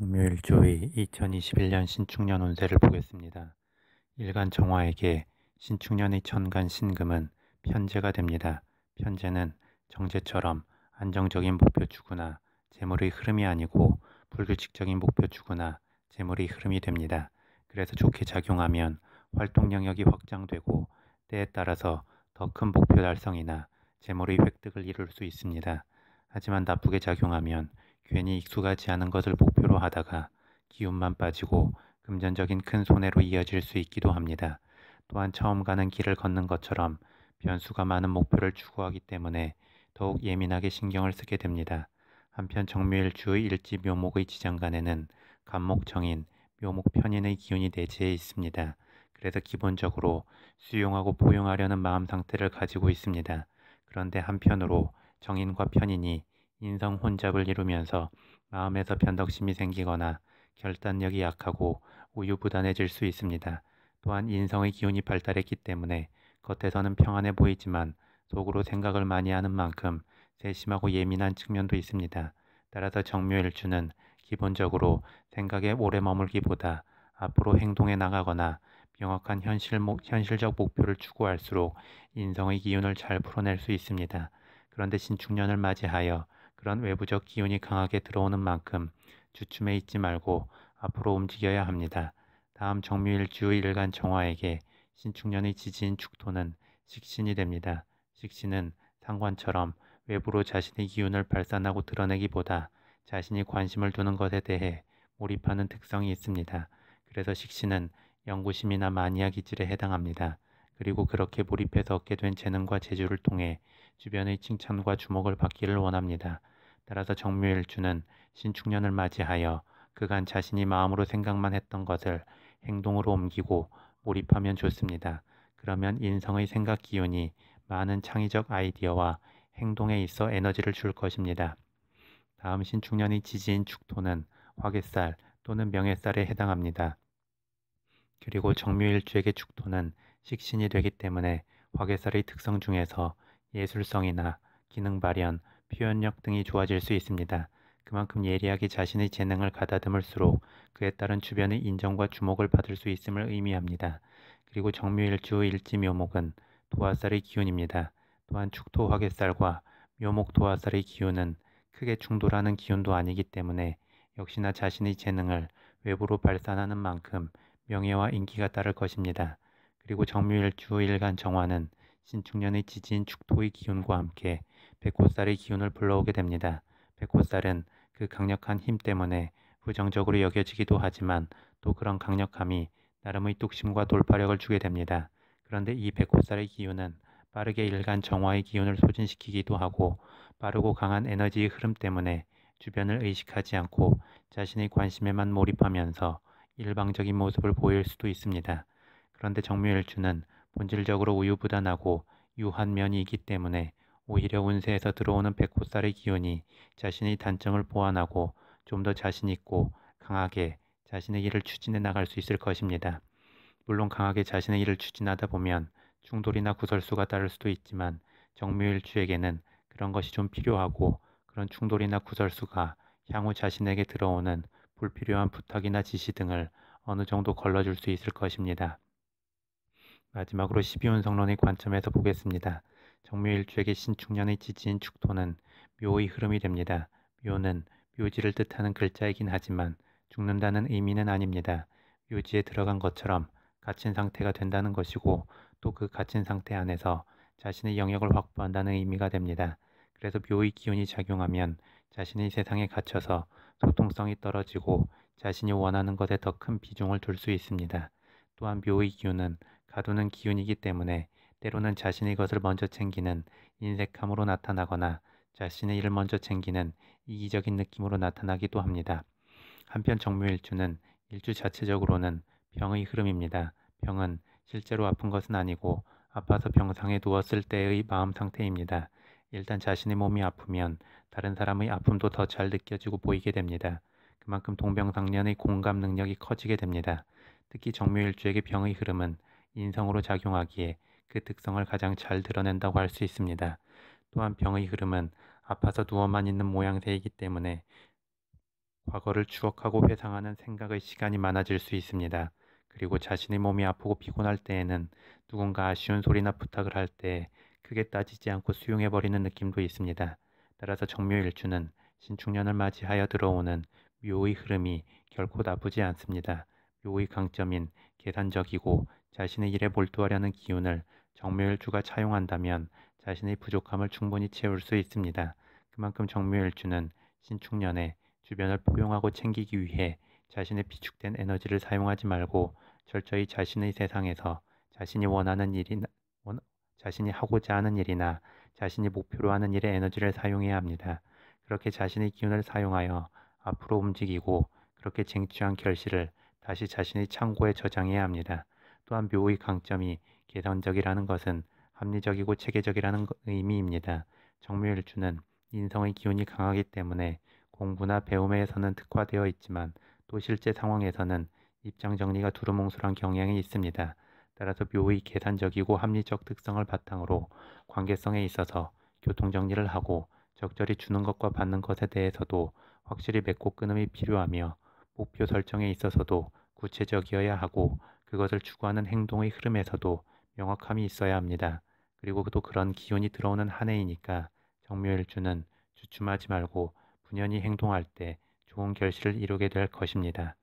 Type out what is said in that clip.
금요일조의 2021년 신축년 운세를 보겠습니다. 일간 정화에게 신축년의 천간 신금은 편제가 됩니다. 편제는 정제처럼 안정적인 목표 추구나 재물의 흐름이 아니고 불규칙적인 목표 추구나 재물의 흐름이 됩니다. 그래서 좋게 작용하면 활동 영역이 확장되고 때에 따라서 더 큰 목표 달성이나 재물의 획득을 이룰 수 있습니다. 하지만 나쁘게 작용하면 괜히 익숙하지 않은 것을 목표 하다가 기운만 빠지고 금전적인 큰 손해로 이어질 수 있기도 합니다. 또한 처음 가는 길을 걷는 것처럼 변수가 많은 목표를 추구하기 때문에 더욱 예민하게 신경을 쓰게 됩니다. 한편 정묘일주 일지 묘목의 지장간에는 간목정인, 묘목편인의 기운이 내재해 있습니다. 그래서 기본적으로 수용하고 보용하려는 마음 상태를 가지고 있습니다. 그런데 한편으로 정인과 편인이 인성 혼잡을 이루면서 마음에서 변덕심이 생기거나 결단력이 약하고 우유부단해질 수 있습니다. 또한 인성의 기운이 발달했기 때문에 겉에서는 평안해 보이지만 속으로 생각을 많이 하는 만큼 세심하고 예민한 측면도 있습니다. 따라서 정묘일주는 기본적으로 생각에 오래 머물기보다 앞으로 행동해 나가거나 명확한 현실, 현실적 목표를 추구할수록 인성의 기운을 잘 풀어낼 수 있습니다. 그런데 신축년을 맞이하여 그런 외부적 기운이 강하게 들어오는 만큼 주춤해 있지 말고 앞으로 움직여야 합니다. 다음 정묘일 주일간 정화에게 신축년의 지지인 축토는 식신이 됩니다. 식신은 상관처럼 외부로 자신의 기운을 발산하고 드러내기보다 자신이 관심을 두는 것에 대해 몰입하는 특성이 있습니다. 그래서 식신은 연구심이나 마니아 기질에 해당합니다. 그리고 그렇게 몰입해서 얻게 된 재능과 재주를 통해 주변의 칭찬과 주목을 받기를 원합니다. 따라서 정묘일주는 신축년을 맞이하여 그간 자신이 마음으로 생각만 했던 것을 행동으로 옮기고 몰입하면 좋습니다. 그러면 인성의 생각 기운이 많은 창의적 아이디어와 행동에 있어 에너지를 줄 것입니다. 다음 신축년이 지지인 축토는 화개살 또는 명예살에 해당합니다. 그리고 정묘일주에게 축토는 식신이 되기 때문에 화개살의 특성 중에서 예술성이나 기능 발현, 표현력 등이 좋아질 수 있습니다. 그만큼 예리하게 자신의 재능을 가다듬을수록 그에 따른 주변의 인정과 주목을 받을 수 있음을 의미합니다. 그리고 정묘일주 일지묘목은 도화살의 기운입니다. 또한 축토화개살과 묘목 도화살의 기운은 크게 충돌하는 기운도 아니기 때문에 역시나 자신의 재능을 외부로 발산하는 만큼 명예와 인기가 따를 것입니다. 그리고 정묘일 주 일간 정화는 신축년의 지진 축토의 기운과 함께 백호살의 기운을 불러오게 됩니다. 백호살은 그 강력한 힘 때문에 부정적으로 여겨지기도 하지만 또 그런 강력함이 나름의 뚝심과 돌파력을 주게 됩니다. 그런데 이 백호살의 기운은 빠르게 일간 정화의 기운을 소진시키기도 하고 빠르고 강한 에너지의 흐름 때문에 주변을 의식하지 않고 자신의 관심에만 몰입하면서 일방적인 모습을 보일 수도 있습니다. 그런데 정묘일주는 본질적으로 우유부단하고 유한 면이 있기 때문에 오히려 운세에서 들어오는 백호살의 기운이 자신의 단점을 보완하고 좀 더 자신있고 강하게 자신의 일을 추진해 나갈 수 있을 것입니다. 물론 강하게 자신의 일을 추진하다 보면 충돌이나 구설수가 따를 수도 있지만 정묘일주에게는 그런 것이 좀 필요하고 그런 충돌이나 구설수가 향후 자신에게 들어오는 불필요한 부탁이나 지시 등을 어느 정도 걸러줄 수 있을 것입니다. 마지막으로 12운 성론의 관점에서 보겠습니다. 정묘일주의 계신 중년의 지지인 축토는 묘의 흐름이 됩니다. 묘는 묘지를 뜻하는 글자이긴 하지만 죽는다는 의미는 아닙니다. 묘지에 들어간 것처럼 갇힌 상태가 된다는 것이고 또 그 갇힌 상태 안에서 자신의 영역을 확보한다는 의미가 됩니다. 그래서 묘의 기운이 작용하면 자신의 세상에 갇혀서 소통성이 떨어지고 자신이 원하는 것에 더 큰 비중을 둘 수 있습니다. 또한 묘의 기운은 가두는 기운이기 때문에 때로는 자신의 것을 먼저 챙기는 인색함으로 나타나거나 자신의 일을 먼저 챙기는 이기적인 느낌으로 나타나기도 합니다. 한편 정묘일주는 일주 자체적으로는 병의 흐름입니다. 병은 실제로 아픈 것은 아니고 아파서 병상에 누웠을 때의 마음 상태입니다. 일단 자신의 몸이 아프면 다른 사람의 아픔도 더 잘 느껴지고 보이게 됩니다. 그만큼 동병상련의 공감 능력이 커지게 됩니다. 특히 정묘일주에게 병의 흐름은 인성으로 작용하기에 그 특성을 가장 잘 드러낸다고 할 수 있습니다. 또한 병의 흐름은 아파서 누워만 있는 모양새이기 때문에 과거를 추억하고 회상하는 생각의 시간이 많아질 수 있습니다. 그리고 자신의 몸이 아프고 피곤할 때에는 누군가 아쉬운 소리나 부탁을 할 때 크게 따지지 않고 수용해버리는 느낌도 있습니다. 따라서 정묘일주는 신축년을 맞이하여 들어오는 묘의 흐름이 결코 나쁘지 않습니다. 묘의 강점인 계산적이고 자신의 일에 몰두하려는 기운을 정묘일주가 차용한다면 자신의 부족함을 충분히 채울 수 있습니다. 그만큼 정묘일주는 신축년에 주변을 포용하고 챙기기 위해 자신의 비축된 에너지를 사용하지 말고 철저히 자신의 세상에서 자신이 원하는 일이나 원, 자신이 하고자 하는 일이나 자신이 목표로 하는 일에 에너지를 사용해야 합니다. 그렇게 자신의 기운을 사용하여 앞으로 움직이고 그렇게 쟁취한 결실을 다시 자신의 창고에 저장해야 합니다. 또한 묘의 강점이 개선적이라는 것은 합리적이고 체계적이라는 의미입니다. 정묘일주는 인성의 기운이 강하기 때문에 공부나 배움에서는 특화되어 있지만 또 실제 상황에서는 입장 정리가 두루뭉술한 경향이 있습니다. 따라서 묘의 계산적이고 합리적 특성을 바탕으로 관계성에 있어서 교통 정리를 하고 적절히 주는 것과 받는 것에 대해서도 확실히 맺고 끊음이 필요하며 목표 설정에 있어서도 구체적이어야 하고 그것을 추구하는 행동의 흐름에서도 명확함이 있어야 합니다. 그리고 또 그런 기운이 들어오는 한 해이니까 정묘일주는 주춤하지 말고 분연히 행동할 때 좋은 결실을 이루게 될 것입니다.